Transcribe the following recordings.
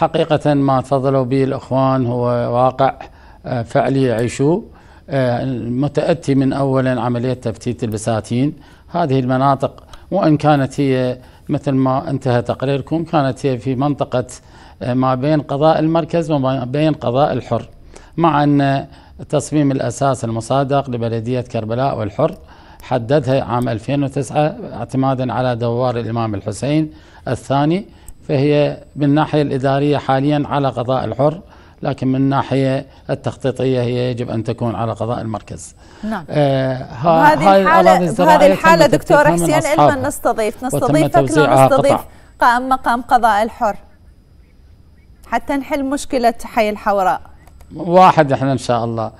حقيقة ما تفضلوا به الأخوان هو واقع آه، فعلي يعيشوه آه، متأتي من أولا عملية تفتيت البساتين هذه المناطق وإن كانت هي مثل ما انتهى تقريركم كانت هي في منطقة آه، ما بين قضاء المركز وما بين قضاء الحر مع أن تصميم الأساس المصادق لبلدية كربلاء والحر حددها عام 2009 اعتمادا على دوار الإمام الحسين الثاني فهي من الناحية الإدارية حاليا على قضاء الحر لكن من الناحية التخطيطية هي يجب أن تكون على قضاء المركز نعم آه هذه الحالة هذه الحالة دكتور حسين علما نستضيف نستضيفك نستضيف قائم مقام قضاء الحر حتى نحل مشكلة حي الحوراء واحد احنا ان شاء الله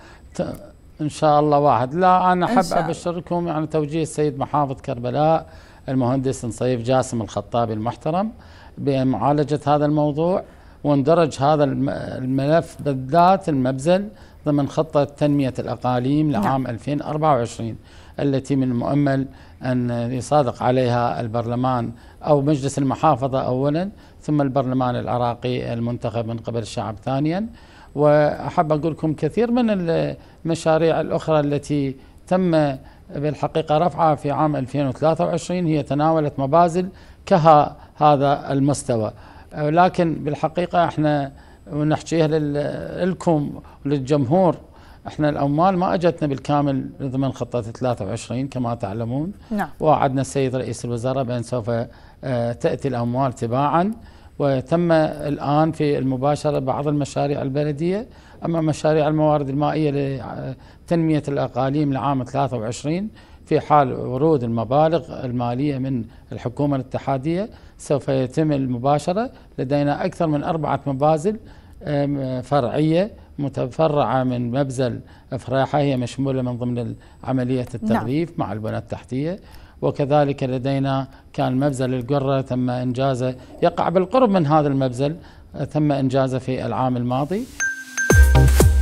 ان شاء الله واحد لا انا احب ابشركم يعني توجيه السيد محافظ كربلاء المهندس نصيف جاسم الخطابي المحترم بمعالجة هذا الموضوع واندرج هذا الملف بالذات المبزل ضمن خطة تنمية الأقاليم نعم. لعام نعم. 2024 التي من المؤمل أن يصادق عليها البرلمان أو مجلس المحافظة أولا ثم البرلمان العراقي المنتخب من قبل الشعب ثانيا وأحب أقول لكم كثير من المشاريع الأخرى التي تم بالحقيقة رفعها في عام 2023 هي تناولت مبازل كها هذا المستوى لكن بالحقيقة احنا ونحكيها لكم وللجمهور احنا الاموال ما اجتنا بالكامل ضمن خطه 23 كما تعلمون نعم. وعدنا السيد رئيس الوزراء بان سوف آه، تاتي الاموال تباعا وتم الآن في المباشرة بعض المشاريع البلدية أما مشاريع الموارد المائية لتنمية الأقاليم لعام 23 في حال ورود المبالغ المالية من الحكومة الاتحادية سوف يتم المباشرة لدينا أكثر من أربعة مبازل فرعية متفرعة من مبزل أفراحة هي مشمولة من ضمن عملية نعم. التغليف نعم. مع البنى التحتية وكذلك لدينا كان مبزل القرة تم إنجازه يقع بالقرب من هذا المبزل تم إنجازه في العام الماضي